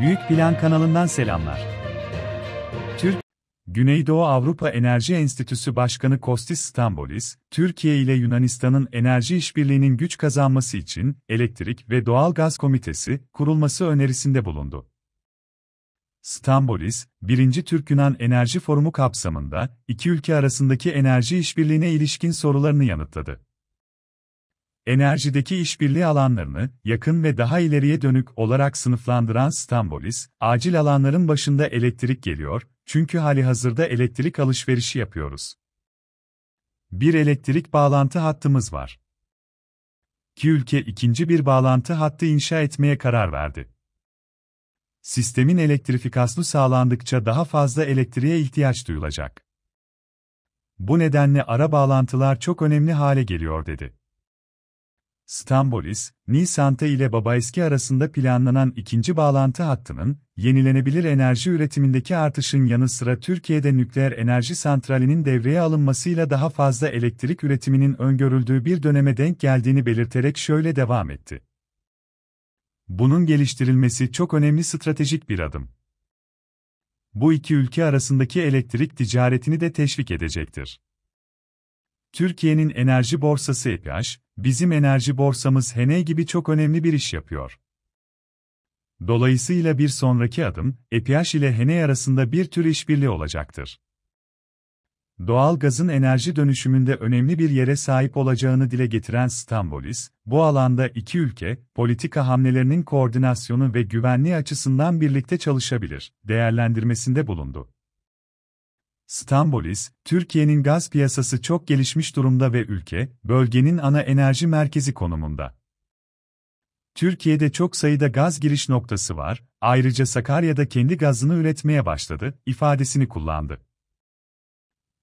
Büyük Plan kanalından selamlar. Türk Güneydoğu Avrupa Enerji Enstitüsü Başkanı Kostis Stambolis, Türkiye ile Yunanistan'ın enerji işbirliğinin güç kazanması için Elektrik ve Doğal Gaz Komitesi kurulması önerisinde bulundu. Stambolis, 1. Türk-Yunan Enerji Forumu kapsamında iki ülke arasındaki enerji işbirliğine ilişkin sorularını yanıtladı enerjideki işbirliği alanlarını yakın ve daha ileriye dönük olarak sınıflandıran Stambolis, acil alanların başında elektrik geliyor, çünkü hali hazırda elektrik alışverişi yapıyoruz. Bir elektrik bağlantı hattımız var. İki ülke ikinci bir bağlantı hattı inşa etmeye karar verdi. Sistemin elektrifikasyonu sağlandıkça daha fazla elektriğe ihtiyaç duyulacak. Bu nedenle ara bağlantılar çok önemli hale geliyor dedi. Stambolis, Nisante ile Babaeski arasında planlanan ikinci bağlantı hattının, yenilenebilir enerji üretimindeki artışın yanı sıra Türkiye'de nükleer enerji santralinin devreye alınmasıyla daha fazla elektrik üretiminin öngörüldüğü bir döneme denk geldiğini belirterek şöyle devam etti. Bunun geliştirilmesi çok önemli stratejik bir adım. Bu iki ülke arasındaki elektrik ticaretini de teşvik edecektir. Türkiye'nin enerji borsası EPH, bizim enerji borsamız HENE gibi çok önemli bir iş yapıyor. Dolayısıyla bir sonraki adım, EPH ile HENE arasında bir tür işbirliği olacaktır. Doğal gazın enerji dönüşümünde önemli bir yere sahip olacağını dile getiren Stambolis, bu alanda iki ülke, politika hamlelerinin koordinasyonu ve güvenliği açısından birlikte çalışabilir, değerlendirmesinde bulundu. Stambolis, Türkiye'nin gaz piyasası çok gelişmiş durumda ve ülke, bölgenin ana enerji merkezi konumunda. Türkiye'de çok sayıda gaz giriş noktası var, ayrıca Sakarya'da kendi gazını üretmeye başladı, ifadesini kullandı.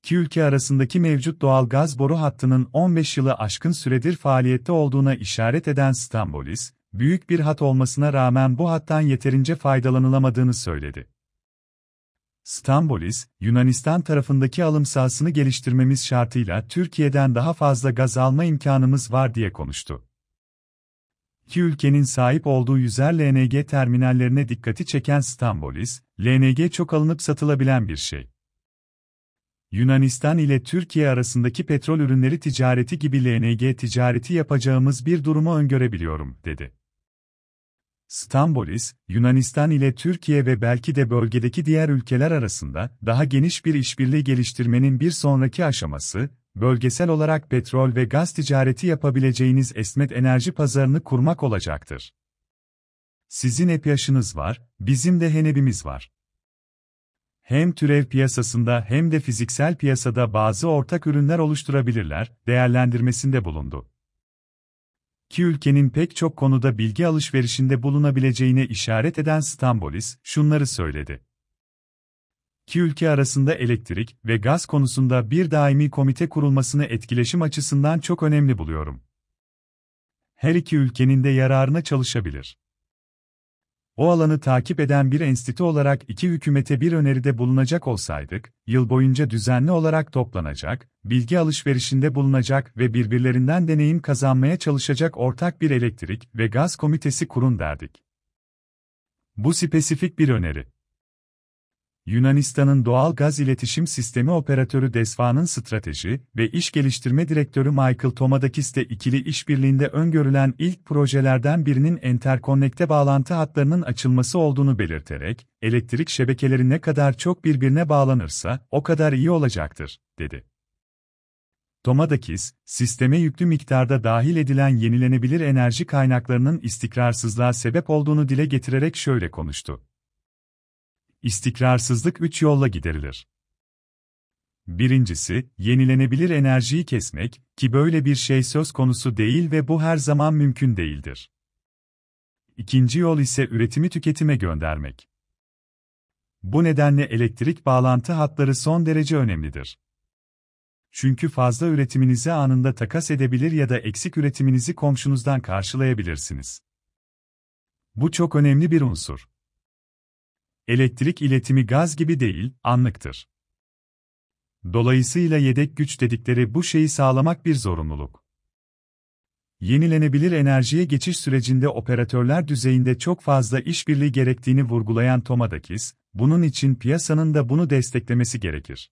İki ülke arasındaki mevcut doğal gaz boru hattının 15 yılı aşkın süredir faaliyette olduğuna işaret eden Stambolis, büyük bir hat olmasına rağmen bu hattan yeterince faydalanılamadığını söyledi. Stambolis, Yunanistan tarafındaki alım sahasını geliştirmemiz şartıyla Türkiye'den daha fazla gaz alma imkanımız var diye konuştu. İki ülkenin sahip olduğu yüzer LNG terminallerine dikkati çeken Stambolis, LNG çok alınıp satılabilen bir şey. Yunanistan ile Türkiye arasındaki petrol ürünleri ticareti gibi LNG ticareti yapacağımız bir durumu öngörebiliyorum, dedi. Stambolis, Yunanistan ile Türkiye ve belki de bölgedeki diğer ülkeler arasında daha geniş bir işbirliği geliştirmenin bir sonraki aşaması, bölgesel olarak petrol ve gaz ticareti yapabileceğiniz esmet enerji pazarını kurmak olacaktır. Sizin EPH'ınız var, bizim de HENEB'imiz var. Hem türev piyasasında hem de fiziksel piyasada bazı ortak ürünler oluşturabilirler, değerlendirmesinde bulundu ki ülkenin pek çok konuda bilgi alışverişinde bulunabileceğine işaret eden Stambolis, şunları söyledi. Ki ülke arasında elektrik ve gaz konusunda bir daimi komite kurulmasını etkileşim açısından çok önemli buluyorum. Her iki ülkenin de yararına çalışabilir o alanı takip eden bir enstitü olarak iki hükümete bir öneride bulunacak olsaydık, yıl boyunca düzenli olarak toplanacak, bilgi alışverişinde bulunacak ve birbirlerinden deneyim kazanmaya çalışacak ortak bir elektrik ve gaz komitesi kurun derdik. Bu spesifik bir öneri. Yunanistan'ın doğal gaz iletişim sistemi operatörü Desva'nın strateji ve iş geliştirme direktörü Michael Tomadakis de ikili işbirliğinde öngörülen ilk projelerden birinin enterkonnekte bağlantı hatlarının açılması olduğunu belirterek, elektrik şebekeleri ne kadar çok birbirine bağlanırsa o kadar iyi olacaktır, dedi. Tomadakis, sisteme yüklü miktarda dahil edilen yenilenebilir enerji kaynaklarının istikrarsızlığa sebep olduğunu dile getirerek şöyle konuştu. İstikrarsızlık üç yolla giderilir. Birincisi, yenilenebilir enerjiyi kesmek ki böyle bir şey söz konusu değil ve bu her zaman mümkün değildir. İkinci yol ise üretimi tüketime göndermek. Bu nedenle elektrik bağlantı hatları son derece önemlidir. Çünkü fazla üretiminizi anında takas edebilir ya da eksik üretiminizi komşunuzdan karşılayabilirsiniz. Bu çok önemli bir unsur. Elektrik iletimi gaz gibi değil, anlıktır. Dolayısıyla yedek güç dedikleri bu şeyi sağlamak bir zorunluluk. Yenilenebilir enerjiye geçiş sürecinde operatörler düzeyinde çok fazla işbirliği gerektiğini vurgulayan Tomadakis, bunun için piyasanın da bunu desteklemesi gerekir.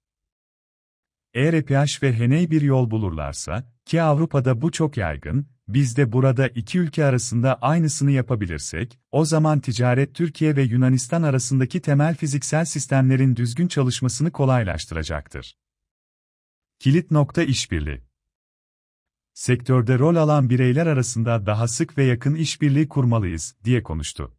Eğer EPH ve HENEY bir yol bulurlarsa, ki Avrupa'da bu çok yaygın, biz de burada iki ülke arasında aynısını yapabilirsek, o zaman ticaret Türkiye ve Yunanistan arasındaki temel fiziksel sistemlerin düzgün çalışmasını kolaylaştıracaktır. Kilit nokta işbirliği. Sektörde rol alan bireyler arasında daha sık ve yakın işbirliği kurmalıyız diye konuştu.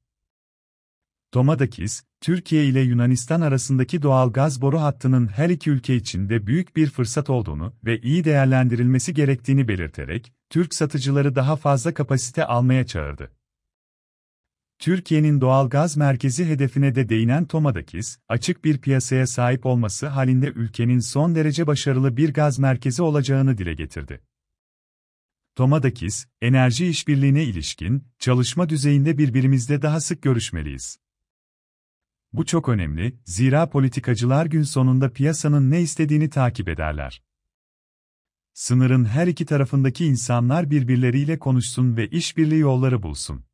Tomadakis, Türkiye ile Yunanistan arasındaki doğal gaz boru hattının her iki ülke için de büyük bir fırsat olduğunu ve iyi değerlendirilmesi gerektiğini belirterek, Türk satıcıları daha fazla kapasite almaya çağırdı. Türkiye'nin doğal gaz merkezi hedefine de değinen Tomadakis, açık bir piyasaya sahip olması halinde ülkenin son derece başarılı bir gaz merkezi olacağını dile getirdi. Tomadakis, enerji işbirliğine ilişkin, çalışma düzeyinde birbirimizle daha sık görüşmeliyiz. Bu çok önemli, zira politikacılar gün sonunda piyasanın ne istediğini takip ederler. Sınırın her iki tarafındaki insanlar birbirleriyle konuşsun ve işbirliği yolları bulsun.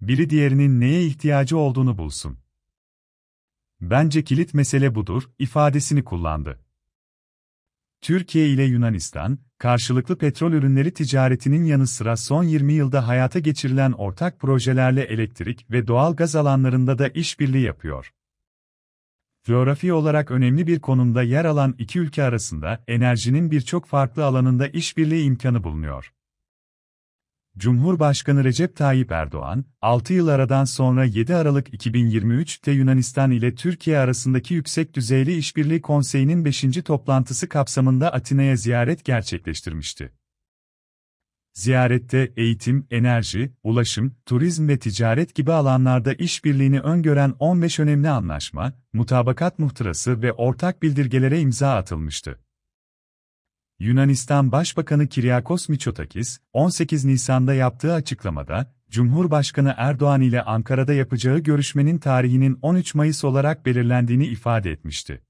Biri diğerinin neye ihtiyacı olduğunu bulsun. Bence kilit mesele budur, ifadesini kullandı. Türkiye ile Yunanistan, karşılıklı petrol ürünleri ticaretinin yanı sıra son 20 yılda hayata geçirilen ortak projelerle elektrik ve doğal gaz alanlarında da işbirliği yapıyor coğrafi olarak önemli bir konumda yer alan iki ülke arasında enerjinin birçok farklı alanında işbirliği imkanı bulunuyor. Cumhurbaşkanı Recep Tayyip Erdoğan, 6 yıl aradan sonra 7 Aralık 2023'te Yunanistan ile Türkiye arasındaki Yüksek Düzeyli İşbirliği Konseyi'nin 5. toplantısı kapsamında Atina'ya ziyaret gerçekleştirmişti. Ziyarette eğitim, enerji, ulaşım, turizm ve ticaret gibi alanlarda işbirliğini öngören 15 önemli anlaşma, mutabakat muhtırası ve ortak bildirgelere imza atılmıştı. Yunanistan Başbakanı Kiryakos Mitsotakis, 18 Nisan'da yaptığı açıklamada, Cumhurbaşkanı Erdoğan ile Ankara'da yapacağı görüşmenin tarihinin 13 Mayıs olarak belirlendiğini ifade etmişti.